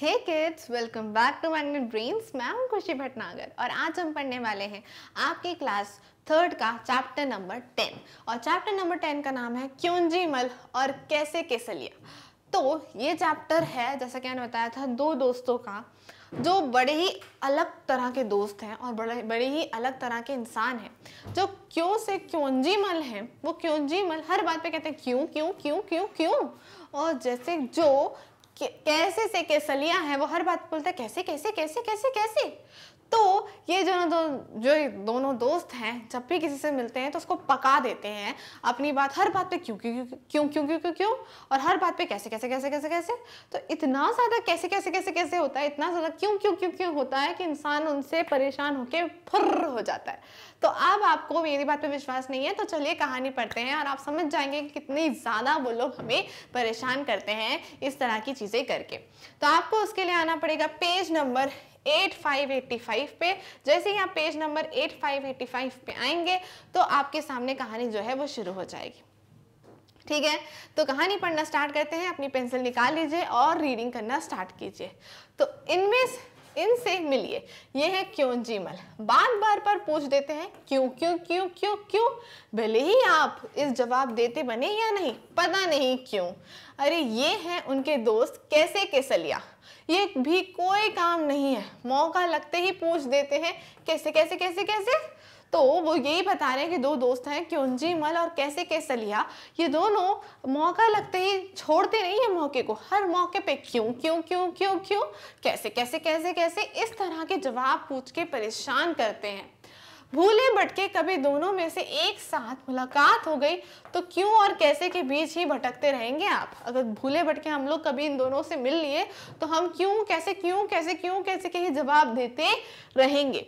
hey kids welcome back to Magnet Brains मैं हूं खुशी भटनागर और आज हम पढ़ने वाले हैं आपकी क्लास थर्ड का चैप्टर नंबर टेन और चैप्टर नंबर टेन का नाम है क्योंजी मल और कैसे केसलिया तो ये चैप्टर है जैसा कि मैंने बताया था दो दोस्तों का जो बड़े ही अलग तरह के दोस्त हैं और बड़े बड़े ही अलग तरह के इंसान हैं जो क्यों से क्योंजी मल हैं वो क्योंजी मल हर बात पे कहते हैं क्यों क्यों क्यों क्यों क्यों और जैसे जो कैसे से कैसलिया है वो हर बात बोलते कैसे कैसे कैसे कैसे कैसे तो ये जो दो जो दोनों दोस्त हैं जब भी किसी से मिलते हैं तो उसको पका देते हैं अपनी बात हर बात पे क्यों क्यों क्यों क्यों क्यों क्यों क्यों क्यों और हर बात पे कैसे कैसे कैसे कैसे कैसे तो इतना ज़्यादा कैसे कैसे कैसे कैसे होता है इतना ज़्यादा क्यों क्यों क्यों क्यों होता है कि इंसान उनसे परेशान होकर फुर्र हो जाता है तो अब आपको मेरी बात पर विश्वास नहीं है तो चलिए कहानी पढ़ते हैं और आप समझ जाएंगे कि कितनी ज़्यादा वो लोग हमें परेशान करते हैं इस तरह की चीज़ें करके तो आपको उसके लिए आना पड़ेगा पेज नंबर 8585 पे जैसे ही आप पेज नंबर 8585 पे आएंगे तो आपके सामने कहानी जो है वो शुरू हो जाएगी ठीक है तो कहानी पढ़ना स्टार्ट करते हैं अपनी पेंसिल निकाल लीजिए और रीडिंग करना स्टार्ट कीजिए तो इनमें इनसे मिलिए ये है क्यों जीमल बार बार पर पूछ देते हैं क्यों क्यों क्यों क्यों क्यों भले ही आप इस जवाब देते बने या नहीं पता नहीं क्यों अरे ये है उनके दोस्त कैसे केसलिया ये भी कोई काम नहीं है मौका लगते ही पूछ देते हैं कैसे कैसे कैसे कैसे तो वो यही बता रहे हैं कि दो दोस्त हैं क्योंजी मल और कैसे लिया ये दोनों मौका लगते ही छोड़ते नहीं है मौके को हर मौके पे क्यों क्यों क्यों क्यों क्यों कैसे कैसे कैसे कैसे इस तरह के जवाब पूछ के परेशान करते हैं भूले भटके कभी दोनों में से एक साथ मुलाकात हो गई तो क्यों और कैसे के बीच ही भटकते रहेंगे आप अगर भूले भटके हम लोग कभी इन दोनों से मिल लिए तो हम क्यों कैसे क्यों कैसे क्यों कैसे के ही जवाब देते रहेंगे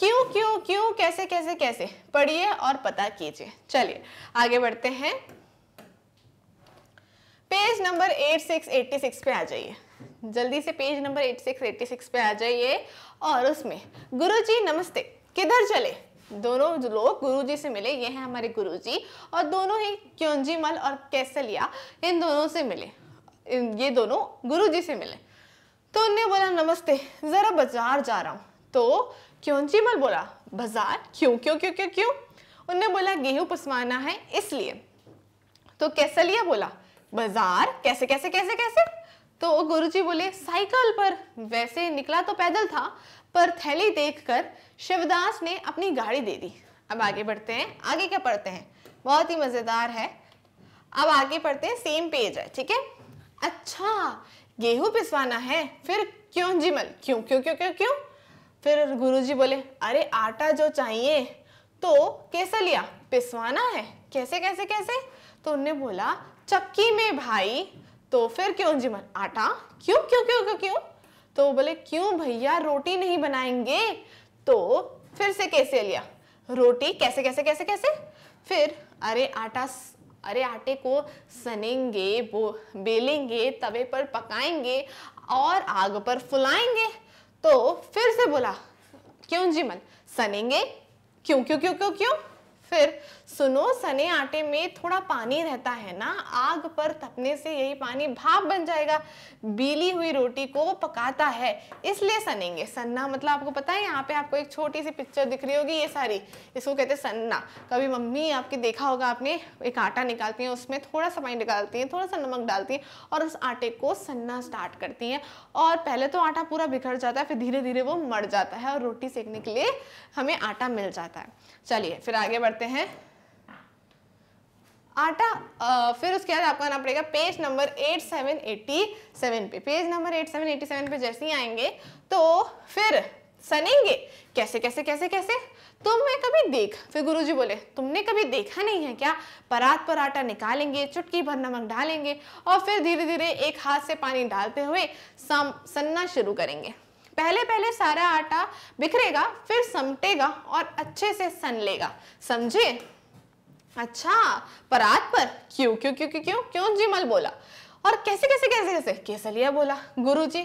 क्यों क्यों क्यों कैसे कैसे कैसे पढ़िए और पता कीजिए चलिए आगे बढ़ते हैं पेज नंबर 8686 पे आ जाइए जल्दी से पेज नंबर 8686 पे आ जाइए और उसमें गुरुजी नमस्ते किधर चले दोनों लोग गुरुजी से मिले ये हैं हमारे गुरुजी और दोनों ही मल और कैसलिया इन दोनों से मिले ये दोनों गुरुजी से मिले तो उनने बोला नमस्ते ज़रा बाजार जा रहा हूँ तो क्यों जी मल बोला बाजार क्यों क्यों क्यों क्यों क्यों उनने बोला गेहूं पिसवाना है इसलिए तो कैसे लिया बोला बाजार कैसे कैसे कैसे कैसे तो गुरुजी बोले साइकिल पर वैसे निकला तो पैदल था पर थैली देखकर शिवदास ने अपनी गाड़ी दे दी अब आगे बढ़ते हैं आगे क्या पढ़ते हैं बहुत ही मज़ेदार है अब आगे पढ़ते हैं सेम पेज है ठीक है अच्छा गेहूं पिसवाना है फिर क्यों जिमल क्यों क्यों क्यों क्यों क्यों फिर गुरुजी बोले अरे आटा जो चाहिए तो कैसा लिया पिसवाना है कैसे कैसे कैसे तो उनने बोला चक्की में भाई तो फिर क्यों जीवन आटा क्यों क्यों क्यों क्यों क्यों तो बोले क्यों भैया रोटी नहीं बनाएंगे तो फिर से कैसे लिया रोटी कैसे कैसे कैसे कैसे फिर अरे आटा अरे आटे को सनेंगे बेलेंगे तवे पर पकाएंगे और आग पर फुलाएंगे तो फिर से बोला क्यों जी मन सनेंगे क्यों क्यों क्यों क्यों क्यों फिर सुनो सने आटे में थोड़ा पानी रहता है ना आग पर तपने से यही पानी भाप बन जाएगा बीली हुई रोटी को पकाता है इसलिए सनेंगे सन्ना मतलब आपको पता है यहाँ पे आपको एक छोटी सी पिक्चर दिख रही होगी ये सारी इसको कहते हैं सन्ना कभी मम्मी आपके देखा होगा आपने एक आटा निकालती है उसमें थोड़ा सा पानी निकालती है थोड़ा सा नमक डालती है और उस आटे को सन्ना स्टार्ट करती है और पहले तो आटा पूरा बिखर जाता है फिर धीरे धीरे वो मर जाता है और रोटी सेकने के लिए हमें आटा मिल जाता है चलिए फिर आगे बढ़ते करते हैं आटा फिर उसके बाद आपको आना पड़ेगा पेज नंबर 8787 पे पेज नंबर 8787 पे जैसे ही आएंगे तो फिर सनेंगे कैसे कैसे कैसे कैसे तुमने कभी देख फिर गुरुजी बोले तुमने कभी देखा नहीं है क्या परात पर आटा निकालेंगे चुटकी भर नमक डालेंगे और फिर धीरे धीरे एक हाथ से पानी डालते हुए सन्ना शुरू करेंगे पहले पहले सारा आटा बिखरेगा फिर समटेगा और अच्छे से सन लेगा समझे अच्छा परात पर क्यों क्यों क्यों क्यों क्यों क्यों जिमल बोला और कैसे कैसे कैसे कैसे केसलिया बोला गुरुजी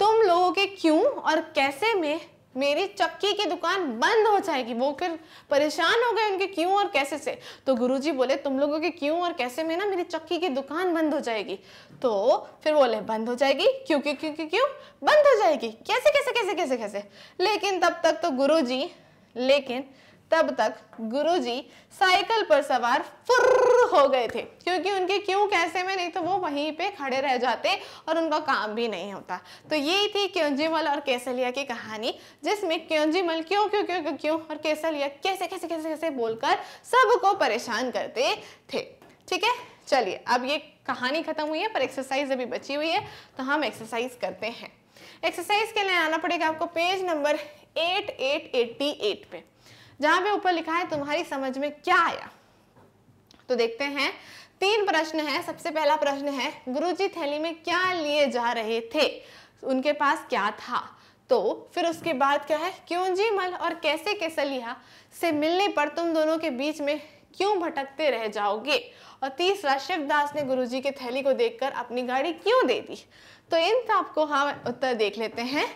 तुम लोगों के क्यों और कैसे में मेरी चक्की की दुकान बंद हो जाएगी वो फिर परेशान हो गए उनके क्यों और कैसे से तो गुरुजी बोले तुम लोगों के क्यों और कैसे में ना मेरी चक्की की दुकान बंद हो जाएगी तो फिर बोले बंद हो जाएगी क्यों क्यों क्यों क्यों क्यों बंद हो जाएगी कैसे कैसे कैसे कैसे कैसे लेकिन तब तक तो गुरु जी लेकिन तब तक गुरुजी साइकिल पर सवार फुर्र हो गए थे क्योंकि उनके क्यों कैसे में नहीं तो वो वहीं पे खड़े रह जाते और उनका काम भी नहीं होता तो यही थी क्योंजीमल और केसलिया की कहानी जिसमें क्योंजीमल क्यों क्यों क्यों क्यों क्यों और केसलिया कैसे कैसे कैसे कैसे बोलकर सबको परेशान करते थे ठीक है चलिए अब ये कहानी खत्म हुई है पर एक्सरसाइज अभी बची हुई है तो हम एक्सरसाइज करते हैं एक्सरसाइज के लिए आना पड़ेगा आपको page number eight eight eighty eight पे जहां पे ऊपर लिखा है तुम्हारी समझ में क्या आया तो देखते हैं तीन प्रश्न है सबसे पहला प्रश्न है गुरुजी थैली में क्या लिए जा रहे थे उनके पास क्या था तो फिर उसके बाद क्या है क्यों जी मल और कैसे लिया से मिलने पर तुम दोनों के बीच में क्यों भटकते रह जाओगे और तीसरा शिवदास ने गुरुजी के थैली को देखकर अपनी गाड़ी क्यों दे दी तो इन सबको हम उत्तर देख लेते हैं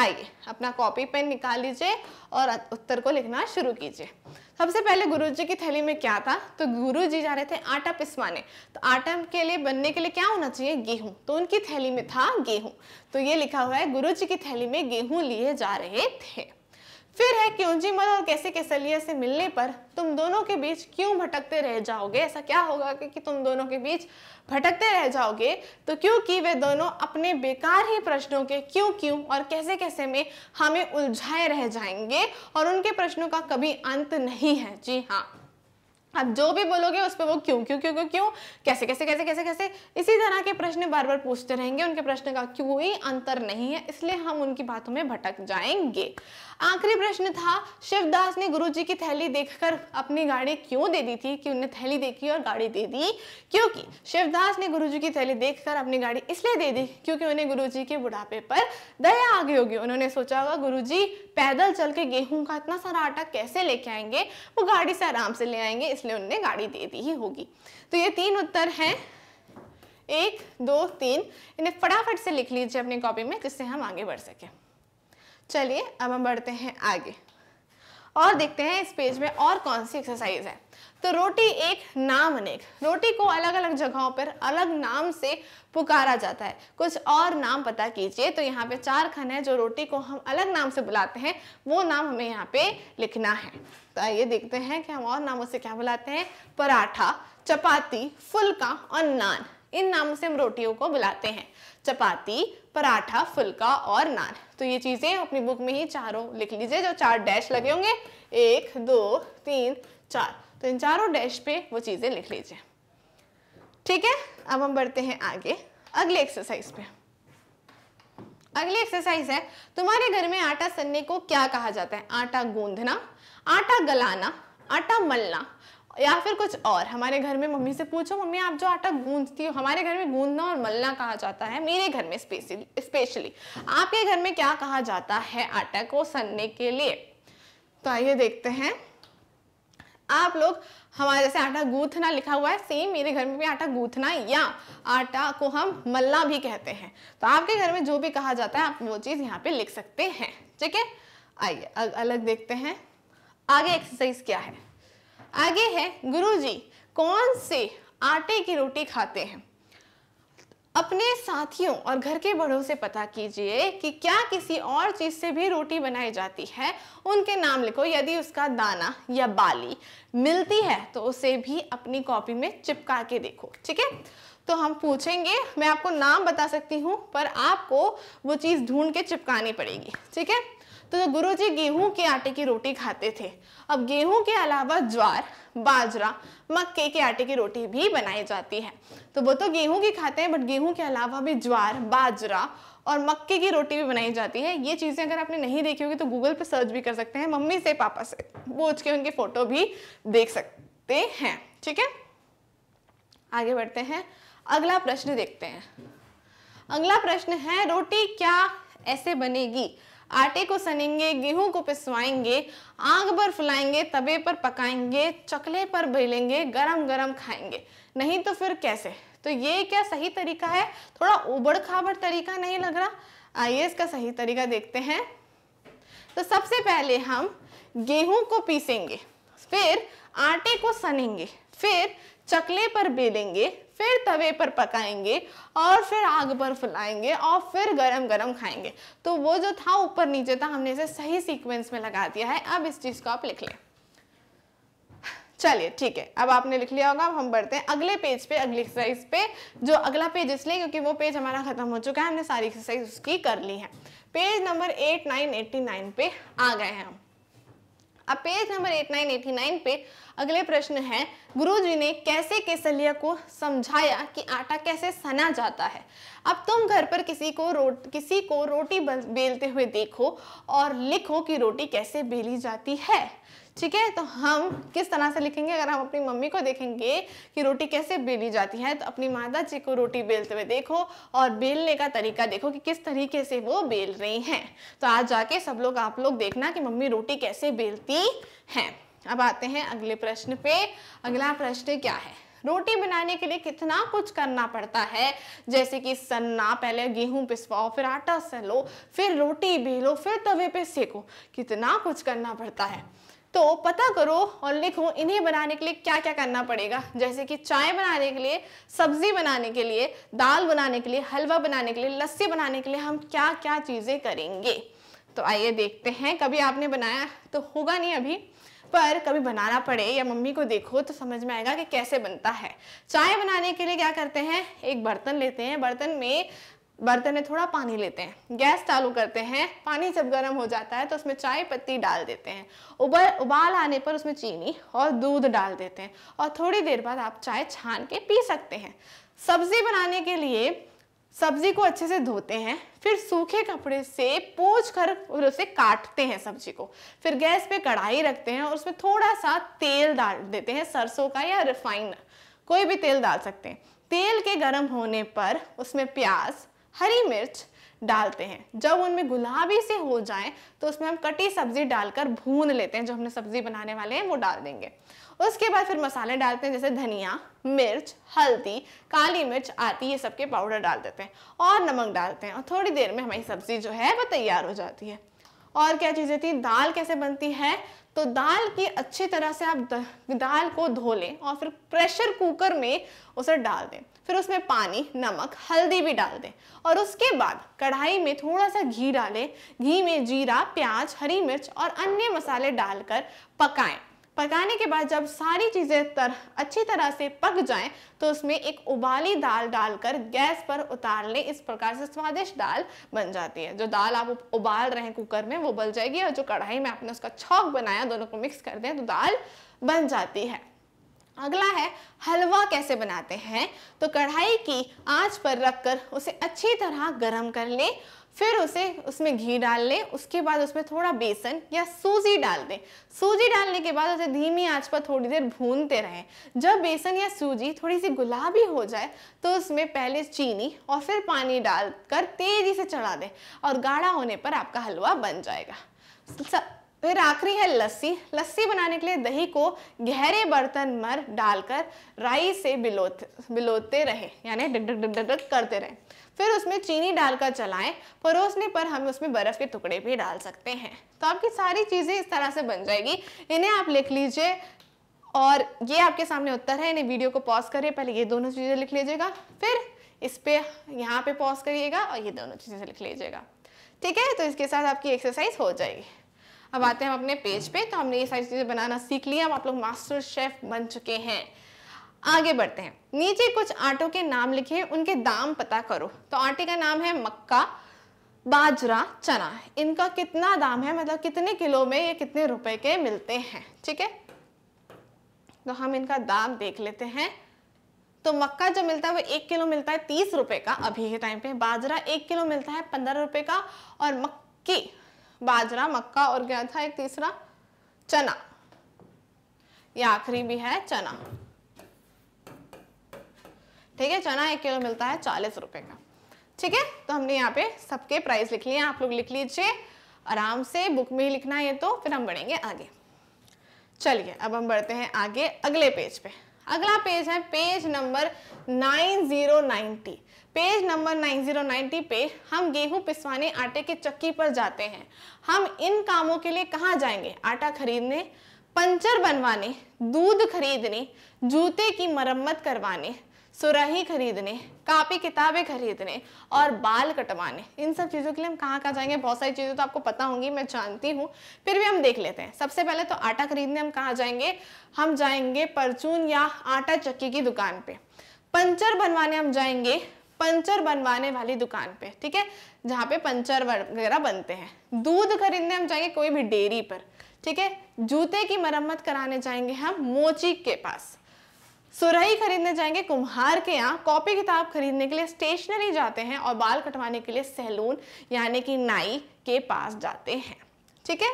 आइए अपना कॉपी पेन निकाल लीजिए और उत्तर को लिखना शुरू कीजिए सबसे पहले गुरुजी की थैली में क्या था तो गुरुजी जा रहे थे आटा पिसवाने तो आटा के लिए बनने के लिए क्या होना चाहिए गेहूं तो उनकी थैली में था गेहूं तो ये लिखा हुआ है गुरुजी की थैली में गेहूं लिए जा रहे थे फिर है क्योंजीमल और कैसे कैसलिया से मिलने पर तुम दोनों के बीच क्यों भटकते रह जाओगे ऐसा क्या होगा कि, कि तुम दोनों के बीच भटकते रह जाओगे तो क्योंकि वे दोनों अपने बेकार ही प्रश्नों के क्यों क्यों और कैसे कैसे में हमें उलझाए रह जाएंगे और उनके प्रश्नों का कभी अंत नहीं है जी हाँ अब जो भी बोलोगे उस पर वो क्यों क्यों क्यों क्यों क्यों कैसे कैसे कैसे कैसे कैसे इसी तरह के प्रश्न बार बार पूछते रहेंगे उनके प्रश्न का कोई अंतर नहीं है इसलिए हम उनकी बातों में भटक जाएंगे आखिरी प्रश्न था शिवदास ने गुरुजी की थैली देखकर अपनी गाड़ी क्यों दे दी थी कि उन्हें थैली देखी और गाड़ी दे दी क्योंकि शिवदास ने गुरुजी की थैली देखकर अपनी गाड़ी इसलिए दे दी क्योंकि उन्हें गुरुजी के बुढ़ापे पर दया आ गई होगी उन्होंने सोचा होगा गुरुजी पैदल चल के गेहूं का इतना सारा आटा कैसे लेके आएंगे वो गाड़ी से आराम से ले आएंगे इसलिए उन्हें गाड़ी दे दी ही होगी तो ये तीन उत्तर है एक दो तीन इन्हें फटाफट से लिख लीजिए अपनी कॉपी में जिससे हम आगे बढ़ सकें चलिए अब हम बढ़ते हैं आगे और देखते हैं इस पेज में और कौन सी एक्सरसाइज है तो रोटी एक नाम अनेक रोटी को अलग अलग जगहों पर अलग नाम से पुकारा जाता है कुछ और नाम पता कीजिए तो यहाँ पे चार खन है जो रोटी को हम अलग नाम से बुलाते हैं वो नाम हमें यहाँ पे लिखना है तो आइए देखते हैं कि हम और नामों से क्या बुलाते हैं पराठा चपाती फुल्का और नान इन नामों से हम रोटियों को बुलाते हैं चपाती पराठा फुल्का और नान तो ये चीज़ें अपनी बुक में ही चारों लिख लीजिए जो चार डैश लगे होंगे एक दो तीन चार तो इन चारों डैश पे वो चीज़ें लिख लीजिए ठीक है अब हम बढ़ते हैं आगे अगले एक्सरसाइज पे अगली एक्सरसाइज है तुम्हारे घर में आटा सन्ने को क्या कहा जाता है आटा गूंधना आटा गलाना आटा मलना या फिर कुछ और हमारे घर में मम्मी से पूछो मम्मी आप जो आटा गूंजती हो हमारे घर में गूंदना और मलना कहा जाता है मेरे घर में स्पेशली आपके घर में क्या कहा जाता है आटा को सनने के लिए तो आइए देखते हैं आप लोग हमारे जैसे आटा गूंथना लिखा हुआ है सेम मेरे घर में भी आटा गूंथना या आटा को हम मलना भी कहते हैं तो आपके घर में जो भी कहा जाता है आप वो चीज़ यहाँ पे लिख सकते हैं ठीक है आइए अलग देखते हैं आगे एक्सरसाइज क्या है आगे है गुरुजी कौन से आटे की रोटी खाते हैं अपने साथियों और घर के बड़ों से पता कीजिए कि क्या किसी और चीज़ से भी रोटी बनाई जाती है उनके नाम लिखो यदि उसका दाना या बाली मिलती है तो उसे भी अपनी कॉपी में चिपका के देखो ठीक है तो हम पूछेंगे मैं आपको नाम बता सकती हूँ पर आपको वो चीज़ ढूंढ के चिपकानी पड़ेगी ठीक है तो गुरु जी गेहूं के आटे की रोटी खाते थे अब गेहूं के अलावा ज्वार बाजरा मक्के के आटे की रोटी भी बनाई जाती है तो वो तो गेहूं की खाते हैं बट गेहूं के अलावा भी ज्वार बाजरा और मक्के की रोटी भी बनाई जाती है ये चीज़ें अगर आपने नहीं देखी होगी तो गूगल पर सर्च भी कर सकते हैं मम्मी से पापा से पूछ के उनकी फ़ोटो भी देख सकते हैं ठीक है आगे बढ़ते हैं अगला प्रश्न देखते हैं अगला प्रश्न है रोटी क्या ऐसे बनेगी आटे को सनेंगे गेहूं को पिसवाएंगे आग पर फुलाएंगे तवे पर पकाएंगे चकले पर बेलेंगे गरम गरम खाएंगे नहीं तो फिर कैसे तो ये क्या सही तरीका है थोड़ा उबड़ खाबड़ तरीका नहीं लग रहा आइए इसका सही तरीका देखते हैं तो सबसे पहले हम गेहूं को पीसेंगे फिर आटे को सनेंगे फिर चकले पर बेलेंगे फिर तवे पर पकाएंगे और फिर आग पर फुलाएंगे और फिर गरम गरम खाएंगे तो वो जो था ऊपर नीचे था हमने इसे सही सीक्वेंस में लगा दिया है अब इस चीज़ को आप लिख लें चलिए ठीक है अब आपने लिख लिया होगा अब हम बढ़ते हैं अगले पेज पे अगली एक्सरसाइज पे जो अगला पेज इसलिए क्योंकि वो पेज हमारा खत्म हो चुका है हमने सारी एक्सरसाइज उसकी कर ली है page number eight nine eighty nine पे आ गए हैं हम अब पेज नंबर 8989 पे अगले प्रश्न है गुरुजी ने कैसे केसलिया को समझाया कि आटा कैसे सना जाता है अब तुम घर पर किसी को रोट किसी को रोटी बेलते हुए देखो और लिखो कि रोटी कैसे बेली जाती है ठीक है तो हम किस तरह से लिखेंगे अगर हम अपनी मम्मी को देखेंगे कि रोटी कैसे बेली जाती है तो अपनी माता जी को रोटी बेलते हुए देखो और बेलने का तरीका देखो कि किस तरीके से वो बेल रही हैं तो आज जाके सब लोग आप लोग देखना कि मम्मी रोटी कैसे बेलती हैं अब आते हैं अगले प्रश्न पे अगला प्रश्न क्या है रोटी बनाने के लिए कितना कुछ करना पड़ता है जैसे कि सन्ना पहले गेहूं पिसवाओ फिर आटा सलो फिर रोटी बेलो फिर तवे पे सेको कितना कुछ करना पड़ता है तो पता करो और लिखो इन्हें बनाने के लिए क्या क्या करना पड़ेगा जैसे कि चाय बनाने के लिए सब्जी बनाने के लिए दाल बनाने के लिए हलवा बनाने के लिए लस्सी बनाने के लिए हम क्या क्या चीज़ें करेंगे तो आइए देखते हैं कभी आपने बनाया तो होगा नहीं अभी पर कभी बनाना पड़े या मम्मी को देखो तो समझ में आएगा कि कैसे बनता है चाय बनाने के लिए क्या करते हैं एक बर्तन लेते हैं बर्तन में बर्तन में थोड़ा पानी लेते हैं गैस चालू करते हैं पानी जब गर्म हो जाता है तो उसमें चाय पत्ती डाल देते हैं उबल उबाल आने पर उसमें चीनी और दूध डाल देते हैं और थोड़ी देर बाद आप चाय छान के पी सकते हैं सब्जी बनाने के लिए सब्जी को अच्छे से धोते हैं फिर सूखे कपड़े से पोछ कर और उसे काटते हैं सब्जी को फिर गैस पे कढ़ाई रखते हैं और उसमें थोड़ा सा तेल डाल देते हैं सरसों का या रिफाइन कोई भी तेल डाल सकते हैं तेल के गर्म होने पर उसमें प्याज हरी मिर्च डालते हैं जब उनमें गुलाबी से हो जाए तो उसमें हम कटी सब्जी डालकर भून लेते हैं जो हमने सब्जी बनाने वाले हैं वो डाल देंगे उसके बाद फिर मसाले डालते हैं जैसे धनिया मिर्च हल्दी काली मिर्च आदि ये सबके पाउडर डाल देते हैं और नमक डालते हैं और थोड़ी देर में हमारी सब्जी जो है वो तैयार हो जाती है और क्या चीज़ें थी दाल कैसे बनती है तो दाल की अच्छी तरह से आप दाल को धो लें और फिर प्रेशर कुकर में उसे डाल दें फिर उसमें पानी नमक हल्दी भी डाल दें और उसके बाद कढ़ाई में थोड़ा सा घी डालें घी में जीरा प्याज हरी मिर्च और अन्य मसाले डालकर पकाएं पकाने के बाद जब सारी चीज़ें तर अच्छी तरह से पक जाएं तो उसमें एक उबाली दाल डालकर गैस पर उतार लें इस प्रकार से स्वादिष्ट दाल बन जाती है जो दाल आप उबाल रहे हैं कुकर में वो बल जाएगी और जो कढ़ाई में आपने उसका छौक बनाया दोनों को मिक्स कर दें तो दाल बन जाती है अगला है हलवा कैसे बनाते हैं तो कढ़ाई की आंच पर रखकर उसे अच्छी तरह गर्म कर ले फिर उसे उसमें घी डाल लें उसके बाद उसमें थोड़ा बेसन या सूजी डाल दें सूजी डालने के बाद उसे धीमी आंच पर थोड़ी देर भूनते रहें जब बेसन या सूजी थोड़ी सी गुलाबी हो जाए तो उसमें पहले चीनी और फिर पानी डालकर तेज़ी से चढ़ा दें और गाढ़ा होने पर आपका हलवा बन जाएगा फिर तो आखिरी है लस्सी लस्सी बनाने के लिए दही को गहरे बर्तन मर डालकर राई से बिलोते बिलोते रहे यानी डक डक डक डक करते रहे फिर उसमें चीनी डालकर चलाएं परोसने पर हम उसमें बर्फ़ के टुकड़े भी डाल सकते हैं तो आपकी सारी चीज़ें इस तरह से बन जाएगी इन्हें आप लिख लीजिए और ये आपके सामने उत्तर है इन्हें वीडियो को पॉज करिए पहले ये दोनों चीज़ें लिख लीजिएगा फिर इस पे यहाँ पे पॉज करिएगा और ये दोनों चीज़ें लिख लीजिएगा ठीक है तो इसके साथ आपकी एक्सरसाइज हो जाएगी अब आते हैं हम अपने पेज पे तो हमने ये सारी चीज़ें बनाना सीख लिया अब आप लोग मास्टर शेफ बन चुके हैं आगे बढ़ते हैं नीचे कुछ आटों के नाम लिखे उनके दाम पता करो तो आटे का नाम है मक्का बाजरा चना इनका कितना दाम है मतलब कितने किलो में ये कितने रुपए के मिलते हैं ठीक है तो हम इनका दाम देख लेते हैं तो मक्का जो मिलता है वो एक किलो मिलता है तीस रुपए का अभी के टाइम पे बाजरा एक किलो मिलता है पंद्रह रुपए का और मक्की बाजरा मक्का और क्या था एक तीसरा चना ये आखिरी भी है चना ठीक है चना एक किलो मिलता है चालीस रुपए का ठीक है तो हमने यहाँ पे सबके प्राइस लिख लिए आप लोग लिख लीजिए आराम से बुक में ही लिखना है तो फिर हम बढ़ेंगे आगे चलिए अब हम बढ़ते हैं आगे अगले पेज पे अगला पेज है पेज नंबर 9090 पेज नंबर 9090 पे हम गेहूं पिसवाने आटे के चक्की पर जाते हैं हम इन कामों के लिए कहाँ जाएंगे आटा खरीदने पंचर बनवाने दूध खरीदने जूते की मरम्मत करवाने सुराही खरीदने कापी किताबें खरीदने और बाल कटवाने इन सब चीज़ों के लिए हम कहाँ कहाँ जाएंगे बहुत सारी चीज़ें तो आपको पता होंगी मैं जानती हूँ फिर भी हम देख लेते हैं सबसे पहले तो आटा खरीदने हम कहाँ जाएंगे हम जाएंगे परचून या आटा चक्की की दुकान पे पंचर बनवाने हम जाएंगे पंचर बनवाने वाली दुकान पे ठीक है जहाँ पे पंचर वगैरह बनते हैं दूध खरीदने हम जाएंगे कोई भी डेयरी पर ठीक है जूते की मरम्मत कराने जाएंगे हम मोची के पास सुरही खरीदने जाएंगे कुम्हार के यहाँ कॉपी किताब खरीदने के लिए स्टेशनरी जाते हैं और बाल कटवाने के लिए सैलून यानी कि नाई के पास जाते हैं ठीक है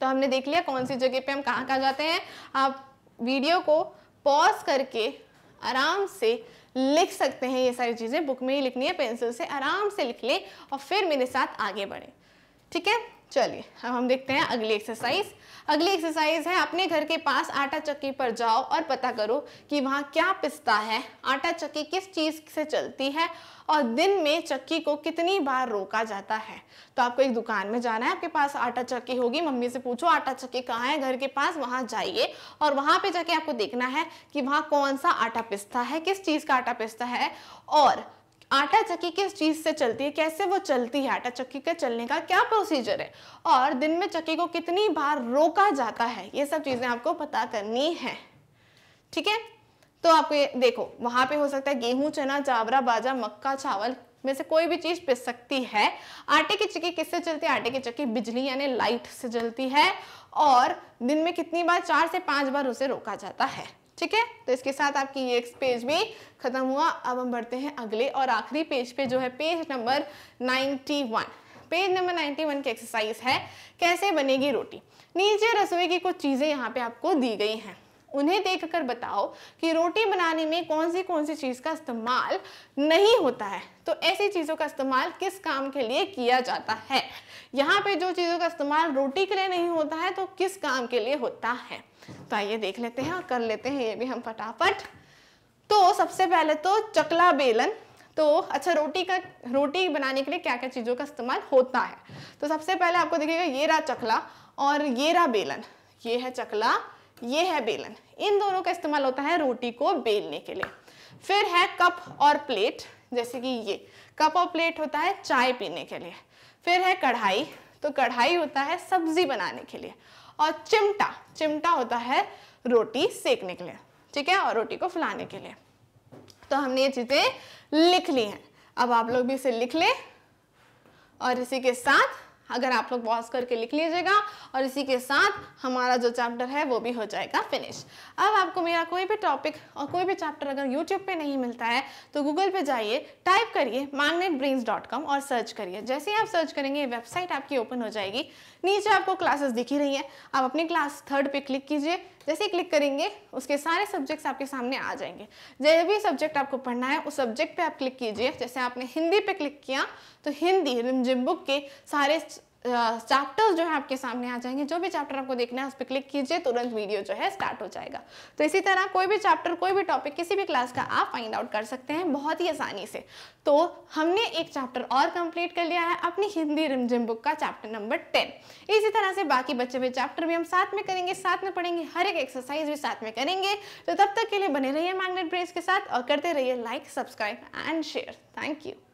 तो हमने देख लिया कौन सी जगह पे हम कहाँ कहाँ जाते हैं आप वीडियो को पॉज करके आराम से लिख सकते हैं ये सारी चीज़ें बुक में ही लिखनी है पेंसिल से आराम से लिख ले और फिर मेरे साथ आगे बढ़े ठीक है चलिए अब हम देखते हैं अगली एक्सरसाइज अगली एक्सरसाइज है अपने घर के पास आटा चक्की पर जाओ और पता करो कि वहाँ क्या पिसता है आटा चक्की किस चीज़ से चलती है और दिन में चक्की को कितनी बार रोका जाता है तो आपको एक दुकान में जाना है आपके पास आटा चक्की होगी मम्मी से पूछो आटा चक्की कहाँ है घर के पास वहाँ जाइए और वहाँ पे जाके आपको देखना है कि वहाँ कौन सा आटा पिसता है किस चीज़ का आटा पिसता है और आटा चक्की किस चीज़ से चलती है कैसे वो चलती है आटा चक्की के चलने का क्या प्रोसीजर है और दिन में चक्की को कितनी बार रोका जाता है ये सब चीज़ें आपको पता करनी है ठीक है तो आपको ये देखो वहां पे हो सकता है गेहूं चना चावरा बाजा मक्का चावल में से कोई भी चीज़ पिस सकती है आटे की चक्की किससे चलती है आटे की चक्की बिजली यानी लाइट से चलती है और दिन में कितनी बार चार से पांच बार उसे रोका जाता है ठीक है तो इसके साथ आपकी ये पेज भी खत्म हुआ अब हम बढ़ते हैं अगले और आखिरी पेज पे जो है पेज नंबर 91 पेज नंबर 91 की एक्सरसाइज है कैसे बनेगी रोटी नीचे रसोई की कुछ चीज़ें यहाँ पे आपको दी गई हैं उन्हें देखकर बताओ कि रोटी बनाने में कौन सी कौन सी चीज़ का इस्तेमाल नहीं होता है तो ऐसी चीज़ों का इस्तेमाल किस काम के लिए किया जाता है यहाँ पे जो चीज़ों का इस्तेमाल रोटी के लिए नहीं होता है तो किस काम के लिए होता है तो आइए देख लेते हैं और कर लेते हैं ये भी हम फटाफट तो सबसे पहले तो चकला बेलन तो अच्छा रोटी का रोटी बनाने के लिए क्या क्या चीज़ों का इस्तेमाल होता है तो सबसे पहले आपको देखिएगा ये रहा चकला और ये रहा बेलन ये है चकला ये है बेलन इन दोनों का इस्तेमाल होता है रोटी को बेलने के लिए फिर है कप और प्लेट जैसे कि ये कप और प्लेट होता है चाय पीने के लिए फिर है कढ़ाई तो कढ़ाई होता है सब्जी बनाने के लिए और चिमटा चिमटा होता है रोटी सेकने के लिए ठीक है और रोटी को फुलाने के लिए तो हमने ये चीज़ें लिख ली हैं अब आप लोग भी इसे लिख लें और इसी के साथ अगर आप लोग पॉज करके लिख लीजिएगा और इसी के साथ हमारा जो चैप्टर है वो भी हो जाएगा फिनिश अब आपको मेरा कोई भी टॉपिक और कोई भी चैप्टर अगर यूट्यूब पे नहीं मिलता है तो गूगल पे जाइए टाइप करिए मैगनेट और सर्च करिए जैसे ही आप सर्च करेंगे वेबसाइट आपकी ओपन हो जाएगी नीचे आपको क्लासेस दिखी रही हैं आप अपनी क्लास थर्ड पे क्लिक कीजिए जैसे क्लिक करेंगे उसके सारे सब्जेक्ट्स आपके सामने आ जाएंगे जो भी सब्जेक्ट आपको पढ़ना है उस सब्जेक्ट पे आप क्लिक कीजिए जैसे आपने हिंदी पे क्लिक किया तो हिंदी रिमजिम बुक के सारे चैप्टर्स जो है आपके सामने आ जाएंगे जो भी चैप्टर आपको देखना है उस पर क्लिक कीजिए तुरंत वीडियो जो है स्टार्ट हो जाएगा तो इसी तरह कोई भी चैप्टर कोई भी टॉपिक किसी भी क्लास का आप फाइंड आउट कर सकते हैं बहुत ही आसानी से तो हमने एक चैप्टर और कंप्लीट कर लिया है अपनी हिंदी रिमझिम बुक का चैप्टर नंबर टेन इसी तरह से बाकी बच्चे हुए चैप्टर भी हम साथ में करेंगे साथ में पढ़ेंगे हर एक एक्सरसाइज भी साथ में करेंगे तो तब तक के लिए बने रहिए मैग्नेट ब्रेस के साथ और करते रहिए like subscribe and share thank you